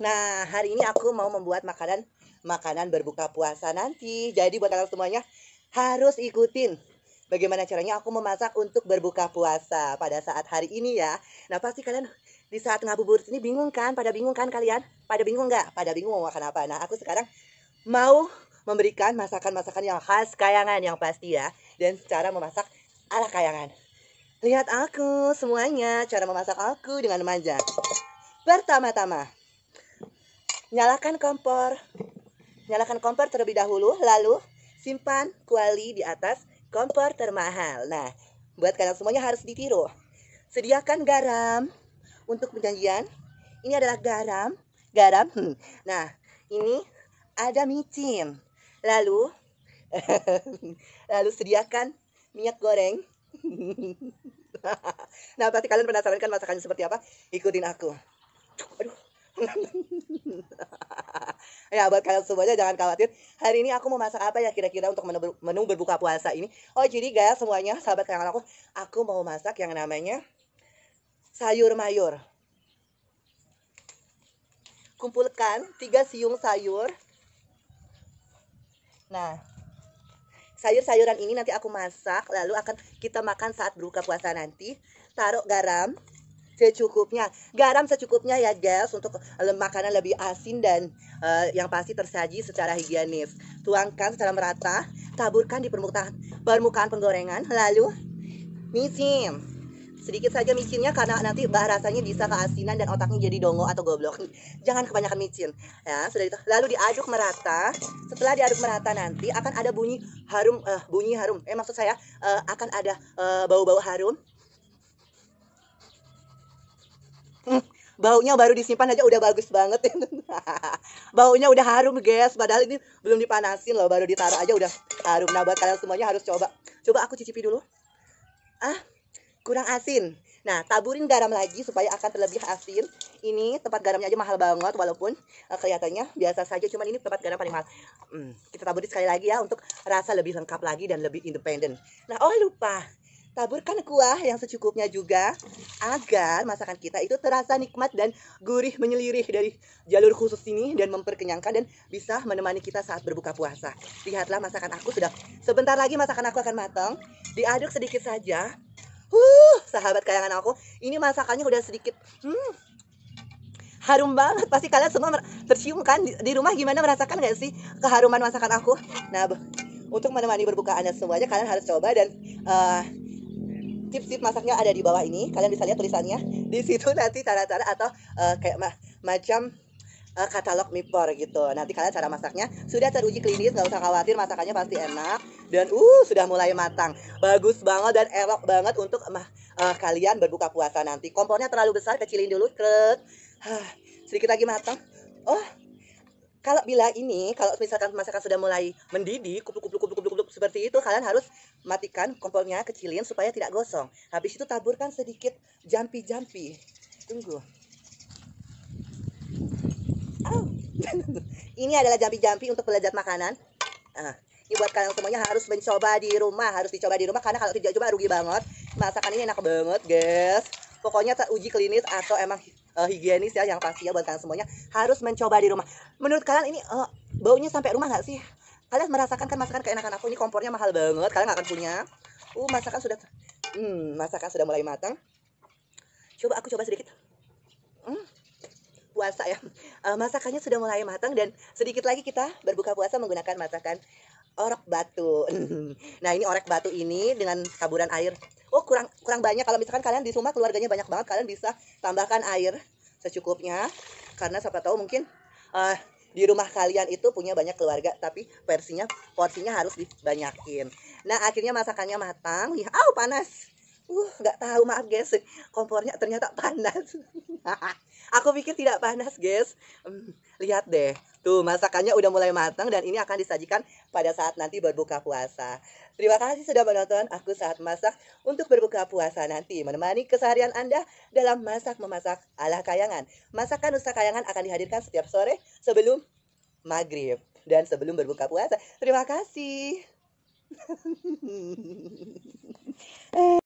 Nah, hari ini aku mau membuat makanan makanan berbuka puasa nanti. Jadi buat kalian semuanya harus ikutin bagaimana caranya aku memasak untuk berbuka puasa pada saat hari ini ya. Nah, pasti kalian di saat ngabuburit ini bingung kan? Pada bingung kan kalian? Pada bingung nggak? Pada bingung mau makan apa? Nah, aku sekarang mau memberikan masakan-masakan yang khas kayangan yang pasti ya dan cara memasak ala kayangan. Lihat aku semuanya cara memasak aku dengan manja. Pertama-tama, Nyalakan kompor. Nyalakan kompor terlebih dahulu, lalu simpan kuali di atas kompor termahal. Nah, buat kalian semuanya harus ditiru. Sediakan garam untuk penyajian. Ini adalah garam, garam. Hmm. Nah, ini ada micin. Lalu lalu sediakan minyak goreng. nah, pasti kalian penasaran kan masakannya seperti apa? Ikutin aku. Aduh. ya buat kalian semuanya jangan khawatir hari ini aku mau masak apa ya kira-kira untuk menu, menu berbuka puasa ini oh jadi guys semuanya sahabat kalian aku aku mau masak yang namanya sayur mayur kumpulkan tiga siung sayur nah sayur-sayuran ini nanti aku masak lalu akan kita makan saat berbuka puasa nanti taruh garam secukupnya garam secukupnya ya guys untuk eh, makanan lebih asin dan uh, yang pasti tersaji secara higienis tuangkan secara merata taburkan di permukaan permukaan penggorengan lalu micin sedikit saja micinnya karena nanti bahasanya bisa keasinan dan otaknya jadi dongo atau goblok jangan kebanyakan micin ya sudah itu lalu diaduk merata setelah diaduk merata nanti akan ada bunyi harum uh, bunyi harum eh maksud saya uh, akan ada bau-bau uh, bau -bau harum baunya baru disimpan aja udah bagus banget ya baunya udah harum guys padahal ini belum dipanasin loh baru ditaruh aja udah harum nah buat kalian semuanya harus coba coba aku cicipi dulu ah kurang asin nah taburin garam lagi supaya akan terlebih asin ini tempat garamnya aja mahal banget walaupun uh, kelihatannya biasa saja cuman ini tempat garam paling mahal hmm, kita taburin sekali lagi ya untuk rasa lebih lengkap lagi dan lebih independen nah oh lupa Taburkan kuah yang secukupnya juga agar masakan kita itu terasa nikmat dan gurih menyelirih dari jalur khusus ini dan memperkenyangkan dan bisa menemani kita saat berbuka puasa. Lihatlah masakan aku sudah sebentar lagi masakan aku akan matang. Diaduk sedikit saja. Huh, sahabat kayangan aku, ini masakannya udah sedikit hmm, harum banget pasti kalian semua tercium kan di, di rumah gimana merasakan gak sih keharuman masakan aku nah untuk menemani berbuka anda semuanya kalian harus coba dan uh, tips-tips masaknya ada di bawah ini kalian bisa lihat tulisannya di situ nanti cara-cara atau uh, kayak ma macam uh, katalog mipor gitu nanti kalian cara masaknya sudah teruji klinis nggak usah khawatir masakannya pasti enak dan uh sudah mulai matang bagus banget dan erok banget untuk uh, uh, kalian berbuka puasa nanti kompornya terlalu besar kecilin dulu kret huh, sedikit lagi matang oh kalau bila ini kalau misalkan masakan sudah mulai mendidih kupu-kupu seperti itu kalian harus matikan kompornya kecilin supaya tidak gosong habis itu taburkan sedikit jampi-jampi tunggu oh. ini adalah jampi-jampi untuk pelejat makanan nah, ini buat kalian semuanya harus mencoba di rumah harus dicoba di rumah karena kalau tidak coba rugi banget masakan ini enak banget guys pokoknya uji klinis atau emang uh, higienis ya yang pasti ya buat kalian semuanya harus mencoba di rumah. Menurut kalian ini uh, baunya sampai rumah gak sih? Kalian merasakan kan masakan keenakan aku kompornya mahal banget kalian nggak akan punya uh masakan sudah hmm masakan sudah mulai matang coba aku coba sedikit hmm, puasa ya uh, masakannya sudah mulai matang dan sedikit lagi kita berbuka puasa menggunakan masakan orek batu. Nah ini orek batu ini dengan taburan air. Oh kurang kurang banyak kalau misalkan kalian di rumah keluarganya banyak banget kalian bisa tambahkan air secukupnya karena siapa tahu mungkin uh, di rumah kalian itu punya banyak keluarga tapi versinya porsinya harus dibanyakin nah akhirnya masakannya matang ya oh, panas uh nggak tahu maaf guys kompornya ternyata panas aku pikir tidak panas guys hmm, lihat deh Tuh, masakannya udah mulai matang dan ini akan disajikan pada saat nanti berbuka puasa. Terima kasih sudah menonton Aku Saat Masak untuk berbuka puasa nanti menemani keseharian Anda dalam masak-memasak ala kayangan. Masakan Nusa Kayangan akan dihadirkan setiap sore sebelum maghrib dan sebelum berbuka puasa. Terima kasih.